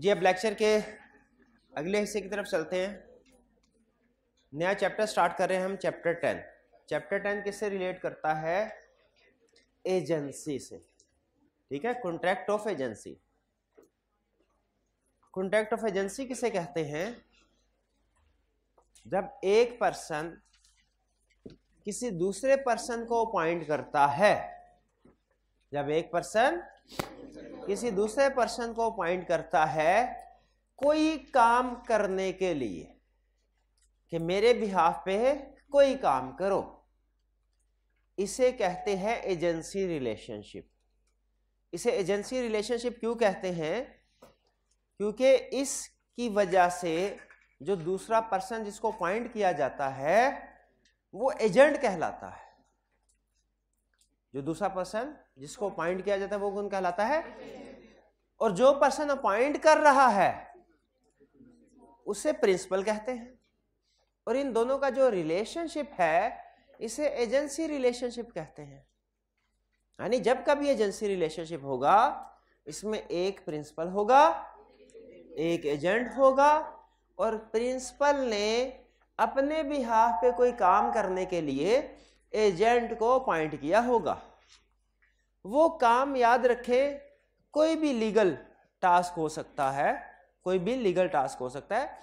जी अब लेक्चर के अगले हिस्से की तरफ चलते हैं नया चैप्टर स्टार्ट कर रहे हैं हम चैप्टर टेन चैप्टर टेन किससे रिलेट करता है एजेंसी से ठीक है contract of agency contract of agency किसे कहते हैं जब एक पर्सन किसी दूसरे पर्सन को अपॉइंट करता है जब एक पर्सन किसी दूसरे पर्सन को अपॉइंट करता है कोई काम करने के लिए कि मेरे बिहाफ पे कोई काम करो इसे कहते हैं एजेंसी रिलेशनशिप इसे एजेंसी रिलेशनशिप क्यों कहते हैं क्योंकि इसकी वजह से जो दूसरा पर्सन जिसको अपॉइंट किया जाता है वो एजेंट कहलाता है जो दूसरा पर्सन जिसको अपॉइंट किया जाता है वो गुण कहलाता है और जो पर्सन अपॉइंट कर रहा है उसे प्रिंसिपल कहते हैं और इन दोनों का जो रिलेशनशिप है इसे एजेंसी रिलेशनशिप कहते हैं यानी जब कभी एजेंसी रिलेशनशिप होगा इसमें एक प्रिंसिपल होगा एक एजेंट होगा और प्रिंसिपल ने अपने बिहाफ पे कोई काम करने के लिए एजेंट को अपॉइंट किया होगा वो काम याद रखें कोई भी लीगल टास्क हो सकता है कोई भी लीगल टास्क हो सकता है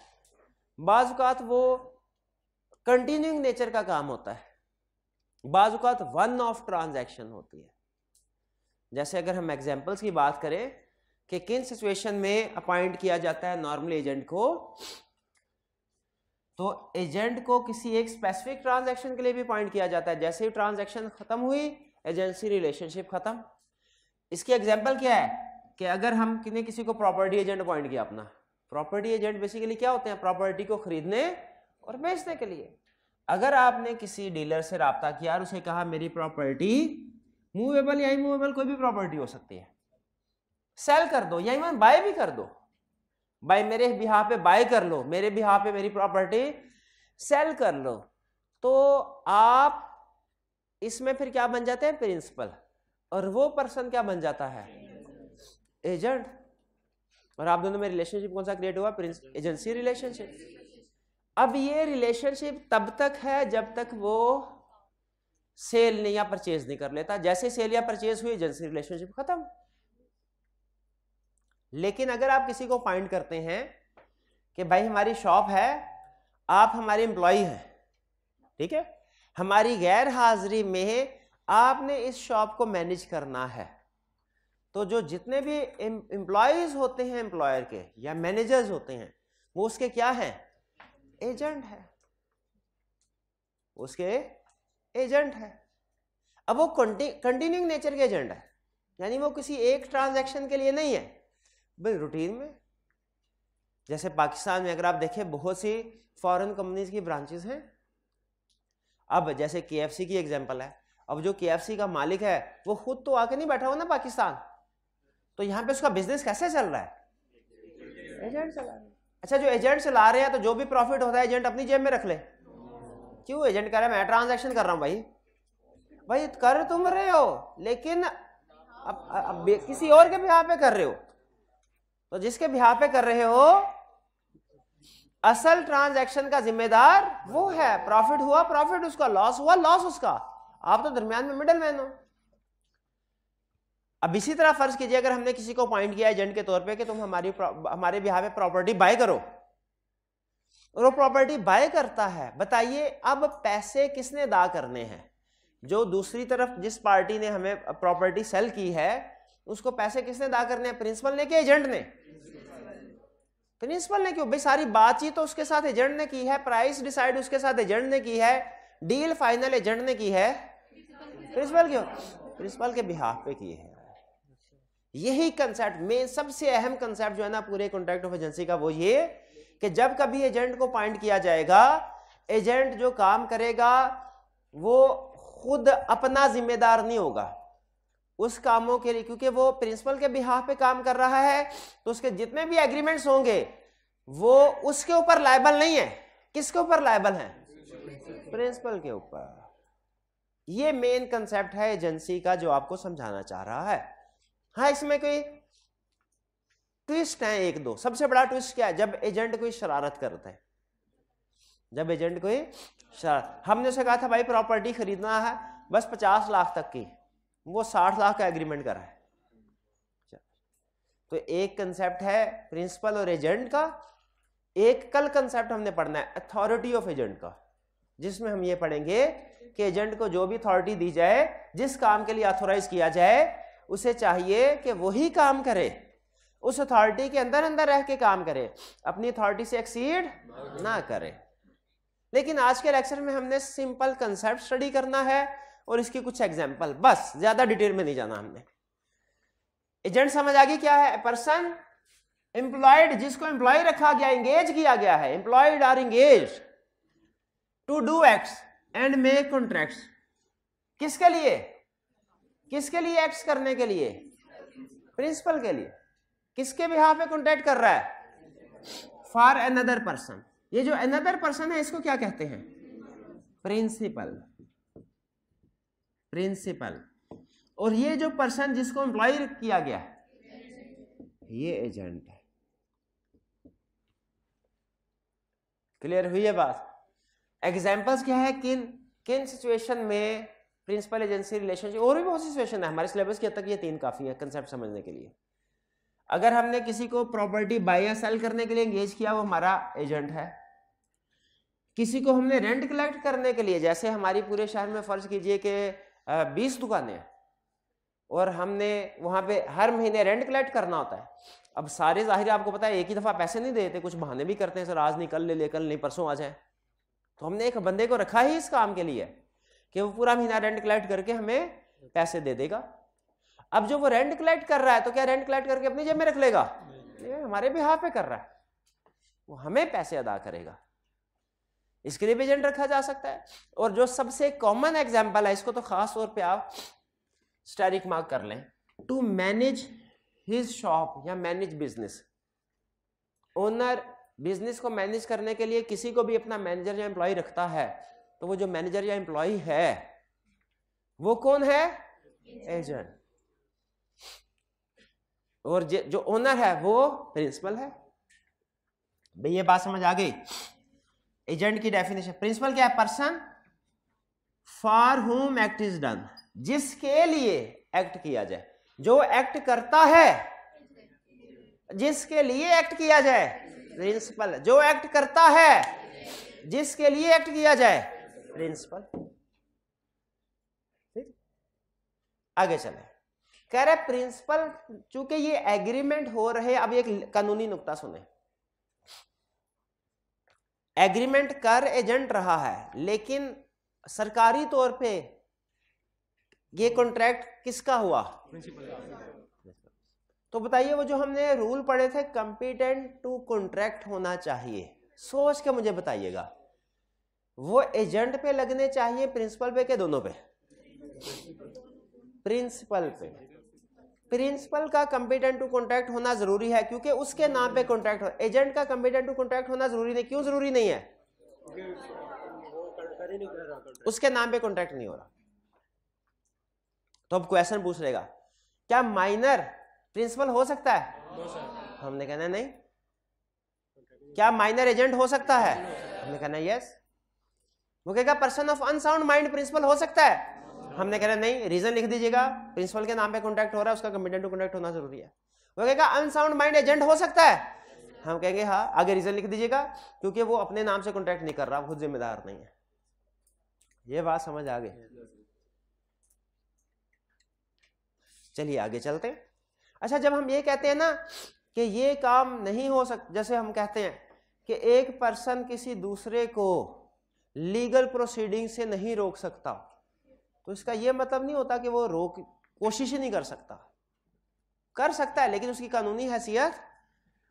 बाजुकात वो कंटिन्यूइंग नेचर का काम होता है बाजुकात वन ऑफ ट्रांजैक्शन होती है जैसे अगर हम एग्जांपल्स की बात करें कि किन सिचुएशन में अपॉइंट किया जाता है नॉर्मल एजेंट को तो एजेंट को किसी एक स्पेसिफिक ट्रांजैक्शन के लिए भी अपॉइंट किया जाता है जैसे ही ट्रांजैक्शन खत्म हुई एजेंसी रिलेशनशिप खत्म इसकी एग्जाम्पल क्या है कि अगर हम किने किसी को प्रॉपर्टी एजेंट अपॉइंट किया अपना प्रॉपर्टी एजेंट बेसिकली क्या होते हैं प्रॉपर्टी को खरीदने और बेचने के लिए अगर आपने किसी डीलर से रबता किया और उसे कहा मेरी प्रॉपर्टी मूवेबल या इमूवेबल कोई भी प्रॉपर्टी हो सकती है सेल कर दो या इवन बाय भी कर दो बाय मेरे बिहा पे बाय कर लो मेरे बिहा पे मेरी प्रॉपर्टी सेल कर लो तो आप इसमें फिर क्या बन जाते हैं प्रिंसिपल और वो पर्सन क्या बन जाता है एजेंट और आप दोनों में रिलेशनशिप कौन सा क्रिएट हुआ एजेंसी रिलेशनशिप अब ये रिलेशनशिप तब तक है जब तक वो सेल नहीं या परचेज नहीं कर लेता जैसे सेल या परचेज हुई एजेंसी रिलेशनशिप खत्म लेकिन अगर आप किसी को फाइंड करते हैं कि भाई हमारी शॉप है आप हमारी एम्प्लॉय हैं ठीक है हमारी गैर हाजिरी में आपने इस शॉप को मैनेज करना है तो जो जितने भी एम्प्लॉयज होते हैं एम्प्लॉयर के या मैनेजर्स होते हैं वो उसके क्या है एजेंट है उसके एजेंट है अब वो कंटिन्यूइंग नेचर के एजेंट है यानी वो किसी एक ट्रांजैक्शन के लिए नहीं है बिल रूटीन में जैसे पाकिस्तान में अगर आप देखें बहुत सी फॉरेन कंपनीज की ब्रांचेस हैं अब जैसे के की एग्जाम्पल है अब जो के का मालिक है वो खुद तो आके नहीं बैठा हुआ ना पाकिस्तान तो यहाँ पे उसका बिजनेस कैसे चल रहा है एजेंट चला अच्छा जो एजेंट चला रहे हैं तो जो भी प्रॉफिट होता है एजेंट अपनी जेब में रख ले क्यों एजेंट कह रहा है मैं ट्रांजेक्शन कर रहा हूँ भाई भाई कर तुम रहे हो लेकिन अब, अब, अब किसी और के बिहार पे कर रहे हो तो जिसके बिहार पे कर रहे हो असल ट्रांजैक्शन का जिम्मेदार वो है प्रॉफिट हुआ प्रॉफिट उसका लॉस हुआ लॉस उसका आप तो दरमियान में मिडल मैन हो अब इसी तरह फर्ज कीजिए अगर हमने किसी को अपॉइंट किया एजेंट के तौर पे कि तुम हमारी हमारे बिहार में प्रॉपर्टी बाय करो और वो प्रॉपर्टी बाय करता है बताइए अब पैसे किसने अदा करने हैं जो दूसरी तरफ जिस पार्टी ने हमें प्रॉपर्टी सेल की है उसको पैसे किसने अदा करने हैं प्रिंसिपल ने कि एजेंट ने प्रिंसिपल ने क्यों भाई सारी बातचीत तो उसके साथ एजेंट ने की है प्राइस डिसाइड उसके साथ एजेंट ने की है डील फाइनल एजेंट ने की है प्रिंसिपल क्यों प्रिंसिपल के बिहाफ पे की है यही कंसेप्ट में सबसे अहम कंसेप्ट जो है ना पूरे कॉन्ट्रैक्ट ऑफ एजेंसी का वो ये कि जब कभी एजेंट को पॉइंट किया जाएगा एजेंट जो काम करेगा वो खुद अपना जिम्मेदार नहीं होगा उस कामों के लिए क्योंकि वो प्रिंसिपल के बिहाफ पे काम कर रहा है तो उसके जितने भी एग्रीमेंट्स होंगे वो उसके ऊपर लाइबल नहीं है किसके ऊपर लाइबल है प्रिंसिपल के ऊपर ये मेन कंसेप्ट है एजेंसी का जो आपको समझाना चाह रहा है हाँ इसमें कोई ट्विस्ट है एक दो सबसे बड़ा ट्विस्ट क्या है जब एजेंट कोई शरारत करता है जब एजेंट कोई शरारत हमने उसे कहा था भाई प्रॉपर्टी खरीदना है बस पचास लाख तक की वो साठ लाख का एग्रीमेंट करा है तो एक कंसेप्ट है प्रिंसिपल और एजेंट का एक कल कंसेप्ट हमने पढ़ना है अथॉरिटी ऑफ एजेंट का जिसमें हम ये पढ़ेंगे कि एजेंट को जो भी अथॉरिटी दी जाए जिस काम के लिए ऑथोराइज किया जाए उसे चाहिए कि वही काम करे उस अथॉरिटी के अंदर अंदर रह के काम करे अपनी अथॉरिटी से एक्सीड ना करे लेकिन आज के लेक्चर में हमने सिंपल कंसेप्ट स्टडी करना है और इसके कुछ एग्जाम्पल बस ज्यादा डिटेल में नहीं जाना हमने एजेंट समझ आ गई क्या है पर्सन एम्प्लॉयड जिसको एम्प्लॉय रखा गया एंगेज किया गया है employed or engage to do acts and make contract किसके लिए किसके लिए एक्ट करने के लिए प्रिंसिपल के लिए किसके बिहाफ पे कॉन्ट्रैक्ट कर रहा है फॉर अनदर पर्सन ये जो अनदर पर्सन है इसको क्या कहते हैं प्रिंसिपल प्रिंसिपल और ये जो पर्सन जिसको एम्प्लॉय किया गया है ये एजेंट है क्लियर हुई है बात एग्जाम्पल्स क्या है किन किन सिचुएशन में प्रिंसिपल एजेंसी रिलेशनशिप और भी बहुत सिचुएशन है हमारे सिलेबस के तक ये तीन काफ़ी है कंसेप्ट समझने के लिए अगर हमने किसी को प्रॉपर्टी बाय या सेल करने के लिए एंगेज किया वो हमारा एजेंट है किसी को हमने रेंट कलेक्ट करने के लिए जैसे हमारी पूरे शहर में फर्ज कीजिए कि बीस दुकानें हैं और हमने वहाँ पे हर महीने रेंट कलेक्ट करना होता है अब सारे जाहिर आपको पता है एक ही दफ़ा पैसे नहीं देते कुछ बहाने भी करते हैं सर आज नहीं कल ले ले कल नहीं परसों आ जाए तो हमने एक बंदे को रखा ही इस काम के लिए कि वो पूरा महीना रेंट कलेक्ट करके हमें पैसे दे देगा अब जो वो रेंट कलेक्ट कर रहा है तो क्या रेंट कलेक्ट करके अपनी जेब में रख लेगा हमारे भी हाफ पे कर रहा है वो हमें पैसे अदा करेगा इसके लिए भी एजेंट रखा जा सकता है और जो सबसे कॉमन एग्जाम्पल है इसको तो खास तौर पे आप स्टैरिक मार्क कर लें टू मैनेज हिज शॉप या मैनेज बिजनेस ओनर बिजनेस को मैनेज करने के लिए किसी को भी अपना मैनेजर या एम्प्लॉय रखता है तो वो जो मैनेजर या एम्प्लॉय है वो कौन है एजेंट और जो ओनर है वो प्रिंसिपल है भाई ये बात समझ आ गई एजेंट की डेफिनेशन प्रिंसिपल क्या है person for whom act is done जिसके लिए एक्ट किया जाए जो एक्ट करता है जिसके लिए एक्ट किया जाए प्रिंसिपल जो एक्ट करता है जिसके लिए एक्ट किया जाए प्रिंसिपल ठीक आगे चले कह रहे प्रिंसिपल चूंकि ये एग्रीमेंट हो रहे अब एक कानूनी नुकता सुने एग्रीमेंट कर एजेंट रहा है लेकिन सरकारी तौर पे ये कॉन्ट्रैक्ट किसका हुआ तो बताइए वो जो हमने रूल पढ़े थे कंपिटेंट टू कॉन्ट्रैक्ट होना चाहिए सोच के मुझे बताइएगा वो एजेंट पे लगने चाहिए प्रिंसिपल पे के दोनों पे प्रिंसिपल पे प्रिंसिपल का कंपिटेंट टू कॉन्ट्रैक्ट होना जरूरी है क्योंकि उसके नाम पे कॉन्ट्रैक्ट हो एजेंट का कंपिटेंट टू कॉन्ट्रैक्ट होना जरूरी नहीं क्यों जरूरी नहीं है उसके नाम पे कॉन्ट्रैक्ट नहीं हो रहा तो अब क्वेश्चन पूछ लेगा क्या माइनर प्रिंसिपल हो सकता है हमने कहना नहीं क्या माइनर एजेंट हो सकता है हमने कहना यस वो कहेगा person of unsound mind principal हो सकता है हमने कह रहे नहीं रीजन लिख दीजिएगा प्रिंसिपल के नाम पे कॉन्टैक्ट हो रहा है उसका कमिटेड टू कॉन्टैक्ट होना जरूरी है वो कहेगा अनसाउंड माइंड एजेंट हो सकता है हम कहेंगे हाँ आगे रीजन लिख दीजिएगा क्योंकि वो अपने नाम से कॉन्टैक्ट नहीं कर रहा खुद जिम्मेदार नहीं है ये बात समझ आ गई चलिए आगे चलते हैं अच्छा जब हम ये कहते हैं ना कि ये काम नहीं हो सक जैसे हम कहते हैं कि एक पर्सन किसी दूसरे को लीगल प्रोसीडिंग से नहीं रोक सकता तो इसका यह मतलब नहीं होता कि वो रोक कोशिश ही नहीं कर सकता कर सकता है लेकिन उसकी कानूनी हैसियत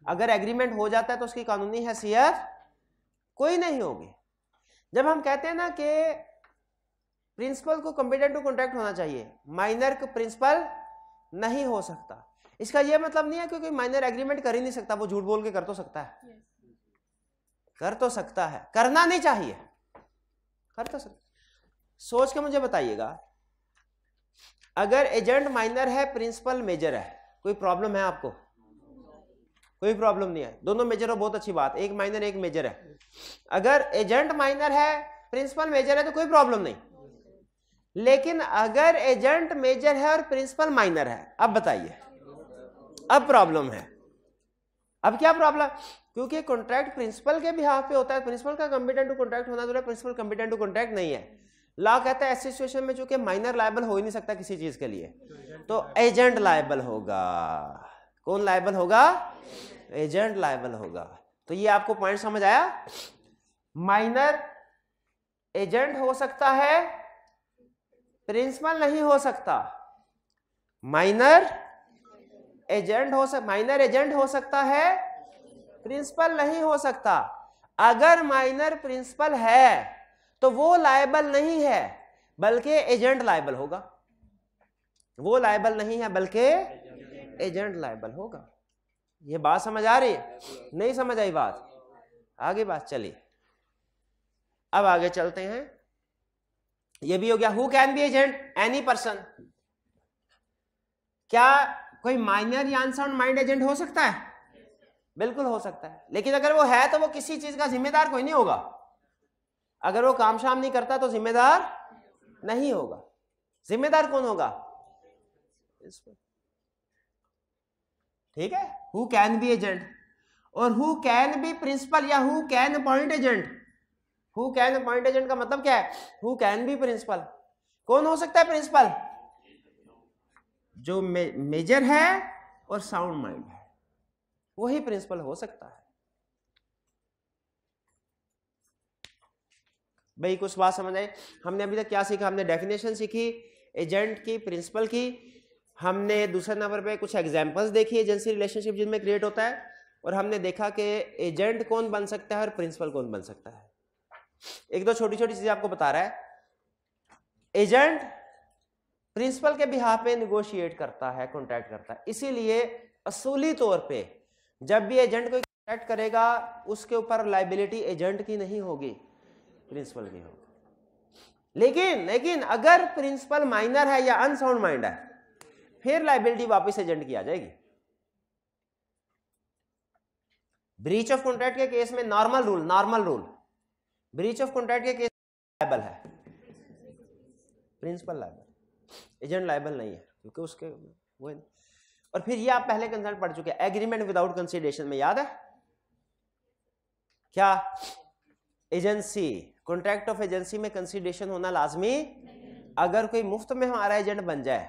अगर एग्रीमेंट हो जाता है तो उसकी कानूनी हैसियत कोई नहीं होगी जब हम कहते हैं ना कि प्रिंसिपल को कंपिटेंट टू कॉन्ट्रैक्ट होना चाहिए माइनर प्रिंसिपल नहीं हो सकता इसका यह मतलब नहीं है क्योंकि माइनर एग्रीमेंट कर ही नहीं सकता वो झूठ बोल के कर तो सकता है yes. कर तो सकता है करना नहीं चाहिए कर तो सकता सोच के मुझे बताइएगा अगर एजेंट माइनर है प्रिंसिपल मेजर है कोई प्रॉब्लम है आपको कोई प्रॉब्लम नहीं है दोनों मेजर हो बहुत अच्छी बात एक माइनर एक मेजर है अगर एजेंट माइनर है प्रिंसिपल मेजर है तो कोई प्रॉब्लम नहीं लेकिन अगर एजेंट मेजर है और प्रिंसिपल माइनर है अब बताइए अब प्रॉब्लम है अब क्या प्रॉब्लम क्योंकि कॉन्ट्रैक्ट प्रिंसिपल के भी हाफ पे होता है प्रिंसिपल का कंपिटेंट टू कॉन्ट्रैक्ट होना जरूरी तो प्रिंसिपल कंपिटेंट टू कॉन्ट्रैक्ट नहीं है लॉ कहता है ऐसी सिचुएशन में चूंकि माइनर लाइबल हो ही नहीं सकता किसी चीज के लिए तो एजेंट लाइबल तो होगा कौन लाइबल होगा एजेंट लाइबल होगा तो ये आपको पॉइंट समझ आया माइनर एजेंट हो सकता है प्रिंसिपल नहीं हो सकता माइनर एजेंट हो सक माइनर एजेंट हो सकता है प्रिंसिपल नहीं हो सकता अगर माइनर प्रिंसिपल है तो वो लायबल नहीं है बल्कि एजेंट लायबल होगा वो लायबल नहीं है बल्कि एजेंट लायबल होगा ये बात समझ आ रही है नहीं समझ आई बात आगे बात चलिए अब आगे चलते हैं ये भी हो गया who can be agent any person क्या कोई माइनर या अनसाउंड माइंड एजेंट हो सकता है बिल्कुल हो सकता है लेकिन अगर वो है तो वो किसी चीज का जिम्मेदार कोई नहीं होगा अगर वो काम शाम नहीं करता तो जिम्मेदार नहीं होगा जिम्मेदार कौन होगा ठीक है हु कैन बी एजेंट और हु कैन बी प्रिंसिपल या who can appoint agent who can appoint agent का मतलब क्या है हु कैन बी प्रिंसिपल कौन हो सकता है प्रिंसिपल जो मेजर है और साउंड माइंड है वही प्रिंसिपल हो सकता है भाई कुछ बात समझ आई हमने अभी तक क्या सीखा हमने डेफिनेशन सीखी एजेंट की प्रिंसिपल की हमने दूसरे नंबर पे कुछ एग्जांपल्स देखी एजेंसी रिलेशनशिप जिनमें क्रिएट होता है और हमने देखा कि एजेंट कौन बन सकता है और प्रिंसिपल कौन बन सकता है एक दो छोटी छोटी चीजें आपको बता रहा है एजेंट प्रिंसिपल के बिहा पे निगोशिएट करता है कॉन्ट्रैक्ट करता है इसीलिए असूली तौर पर जब भी एजेंट कोई कॉन्ट्रैक्ट करेगा उसके ऊपर लाइबिलिटी एजेंट की नहीं होगी प्रिंसिपल नहीं होगा लेकिन लेकिन अगर प्रिंसिपल माइनर है या अनसाउंड माइंड है फिर लाइबिलिटी वापस एजेंट की आ जाएगी ब्रीच ऑफ कॉन्ट्रैक्ट के केस में normal rule normal rule breach of contract के केस लाइबल है प्रिंसिपल लाइबल एजेंट लाइबल नहीं है क्योंकि उसके वो और फिर ये आप पहले कंसर्न पढ़ चुके हैं एग्रीमेंट विदाउट कंसिडरेशन में याद है क्या एजेंसी कॉन्ट्रैक्ट ऑफ एजेंसी में कंसीडरेशन होना लाजमी अगर कोई मुफ्त में हमारा एजेंट बन जाए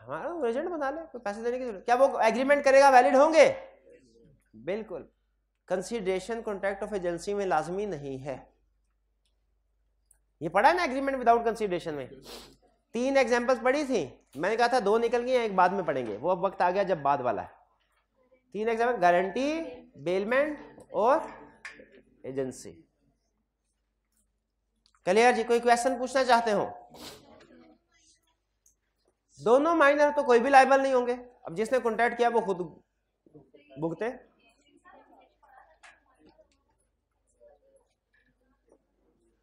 हमारा एजेंट तो बना ले कोई पैसे देने की जरूरत क्या वो एग्रीमेंट करेगा वैलिड होंगे बिल्कुल कंसीडरेशन कॉन्ट्रैक्ट ऑफ एजेंसी में लाजमी नहीं है ये पढ़ा ना एग्रीमेंट विदाउट कंसीडरेशन में तीन एग्जाम्पल्स पढ़ी थी मैंने कहा था दो निकल गई एक बाद में पढ़ेंगे वो अब वक्त आ गया जब बाद वाला है तीन एग्जाम्पल गारंटी बेलमेंट और एजेंसी क्लियर जी कोई क्वेश्चन पूछना चाहते हो दोनों माइनर तो कोई भी लाइबल नहीं होंगे अब जिसने कॉन्टैक्ट किया वो खुद भुगते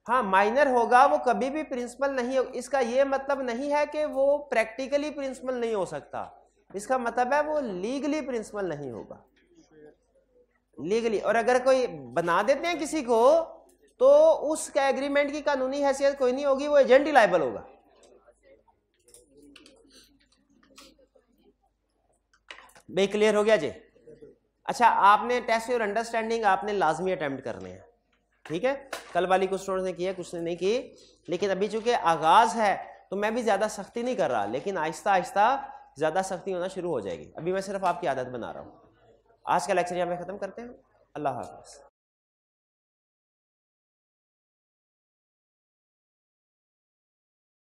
हाँ माइनर होगा वो कभी भी प्रिंसिपल नहीं होगा इसका ये मतलब नहीं है कि वो प्रैक्टिकली प्रिंसिपल नहीं हो सकता इसका मतलब है वो लीगली प्रिंसिपल नहीं होगा लीगली और अगर कोई बना देते हैं किसी को तो उस एग्रीमेंट की कानूनी हैसियत कोई नहीं होगी वो एजेंट ही लाइबल होगा भाई क्लियर हो गया जी अच्छा आपने टेस्ट योर अंडरस्टैंडिंग आपने लाजमी अटैम्प्ट करने हैं ठीक है कल वाली कुछ स्टूडेंट्स ने किया कुछ ने नहीं की लेकिन अभी चूंकि आगाज है तो मैं भी ज्यादा सख्ती नहीं कर रहा लेकिन आहिस्ता आहिस्ता ज्यादा सख्ती होना शुरू हो जाएगी अभी मैं सिर्फ आपकी आदत बना रहा हूँ आज का लेक्चर यहाँ पे खत्म करते हैं अल्लाह हाफिज़